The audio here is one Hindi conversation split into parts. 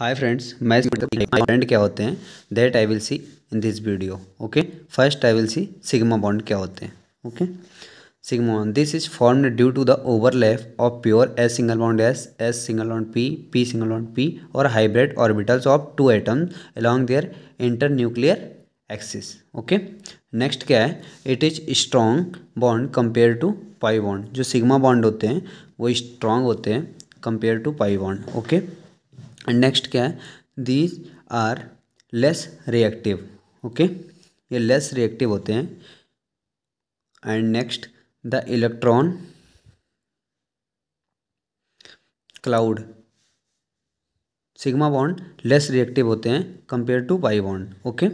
हाय फ्रेंड्स मैं बॉन्ड क्या होते हैं that I will see in this video okay first I will see sigma bond क्या होते हैं okay sigma bond this is formed due to the overlap of pure S single bond S S single bond P P single bond P or hybrid orbitals of two atom along their inter nuclear axis okay next क्या है it is strong bond compare to pi bond जो सिग्मा बॉन्ड होते हैं वो स्ट्रॉन्ग होते हैं compare to pi bond okay and next क्या है these are less reactive okay ये लेस रिएक्टिव होते हैं and next the electron cloud sigma bond less reactive होते हैं compare to pi bond okay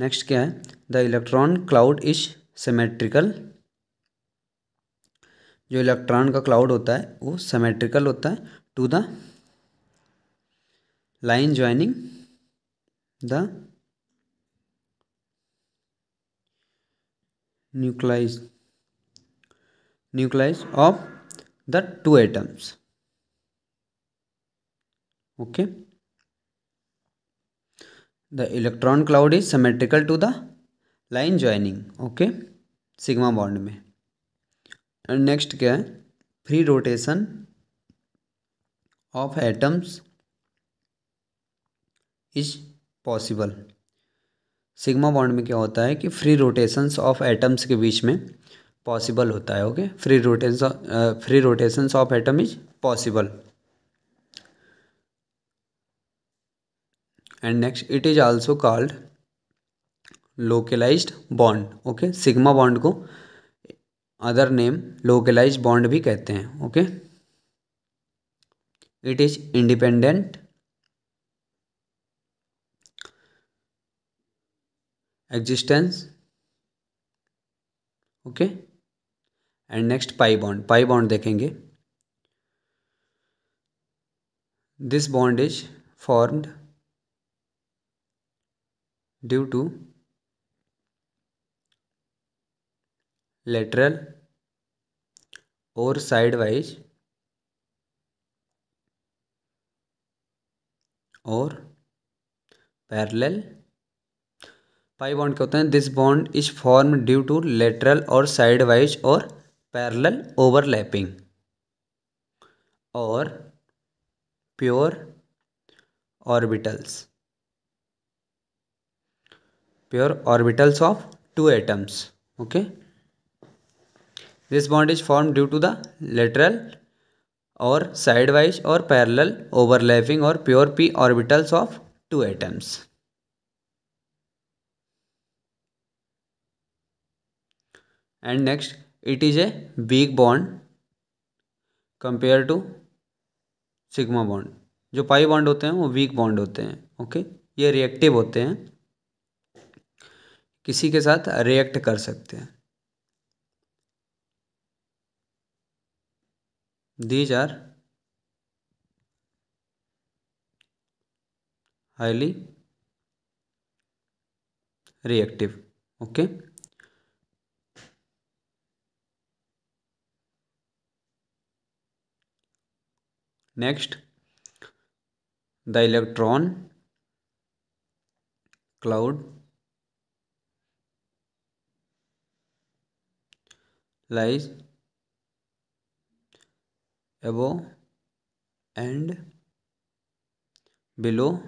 next क्या है the electron cloud is symmetrical जो इलेक्ट्रॉन का क्लाउड होता है वो सेमेट्रिकल होता है to the line joining the nuclei nuclei of the two atoms okay the electron cloud is symmetrical to the line joining okay sigma bond में एंड नेक्स्ट क्या है free rotation of atoms is possible sigma bond में क्या होता है कि फ्री रोटेशंस ऑफ एटम्स के बीच में पॉसिबल होता है okay free rotation free rotations of atom is possible and next it is also called localised bond okay sigma bond को अदर नेम लोकलाइज्ड बॉन्ड भी कहते हैं okay it is independent existence okay and next pi bond pi bond देखेंगे this bond is formed due to or side wise or parallel pi bond क्या होते हैं this bond is form due to lateral or side wise or parallel overlapping or pure orbitals pure orbitals of two atoms okay this bond is form due to the lateral or side wise or parallel overlapping or pure P orbitals of two atoms and next it is a weak bond compare to sigma bond जो पाई बॉन्ड होते हैं वो वीक बॉन्ड होते हैं ओके ये रिएक्टिव होते हैं किसी के साथ रिएक्ट कर सकते हैं these are highly reactive okay next the electron cloud lies above and below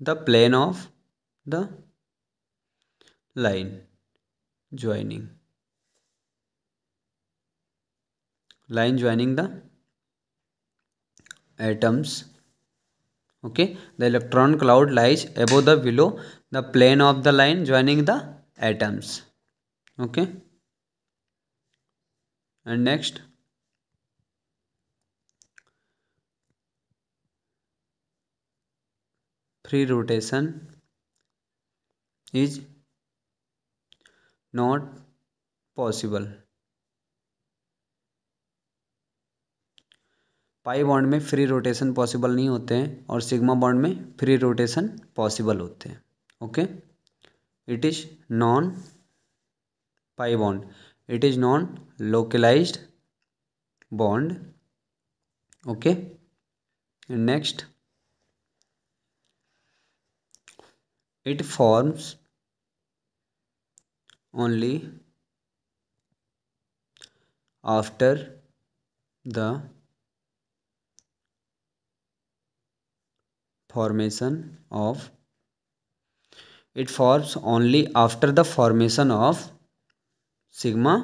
the plane of the line joining line joining the atoms okay the electron cloud lies above the below the plane of the line joining the atoms okay and next free rotation is not possible pi bond में फ्री रोटेशन पॉसिबल नहीं होते हैं और सिग्मा बॉन्ड में फ्री रोटेशन पॉसिबल होते हैं okay it is non pi bond it is non localised bond okay next it forms only after the formation of it forms only after the formation of sigma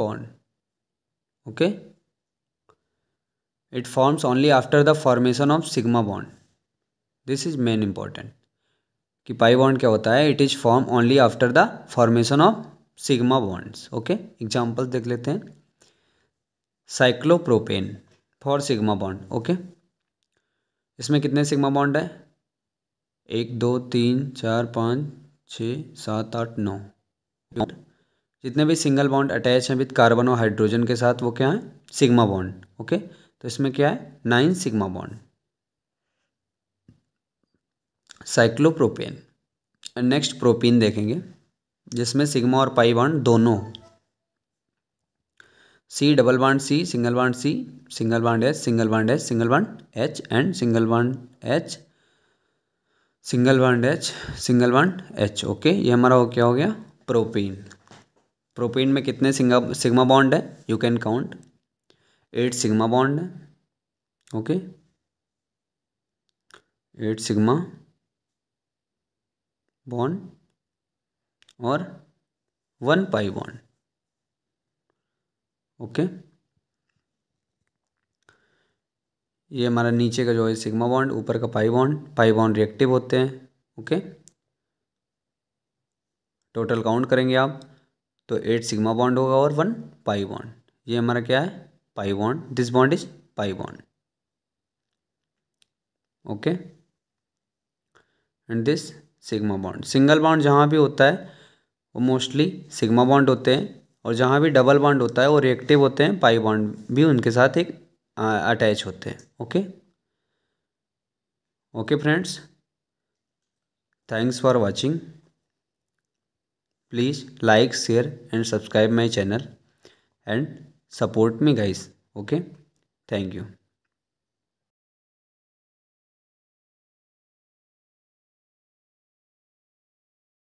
bond okay it forms only after the formation of sigma bond this is main important कि पाई बॉन्ड क्या होता है it is form only after the formation of sigma bonds okay example देख लेते हैं cyclopropane for sigma bond okay इसमें कितने सिग्मा बॉन्ड है एक दो तीन चार पाँच छ सात आठ नौ जितने भी सिंगल बॉन्ड अटैच हैं विद कार्बन और हाइड्रोजन के साथ वो क्या है सिग्मा बॉन्ड ओके तो इसमें क्या है nine sigma bond cyclopropane next propene देखेंगे जिसमें सिग्मा और पाई बॉन्ड दोनों सी डबल बाड C single bond C single bond H single bond H single one H and single bond H single bond H single bond H okay ये हमारा क्या हो गया प्रोपीन प्रोपीन में कितने सिग्मा बॉन्ड है you can count eight sigma bond है ओके एट सिग्मा बॉन्ड और वन पाई बॉन्ड ओके ये हमारा नीचे का जो है सिग्मा बॉन्ड ऊपर का pi bond pi bond reactive होते हैं ओके टोटल काउंट करेंगे आप तो एट सिग्मा बॉन्ड होगा और वन पाई बॉन्ड ये हमारा क्या है pi bond this bond is pi bond okay and this sigma bond single bond जहाँ भी होता है वो मोस्टली सिग्मा बॉन्ड होते हैं और जहाँ भी डबल बॉन्ड होता है वो रिएक्टिव होते हैं पाई बॉन्ड भी उनके साथ एक अटैच होते हैं okay okay friends thanks for watching please like share and subscribe my channel and support me guys okay thank you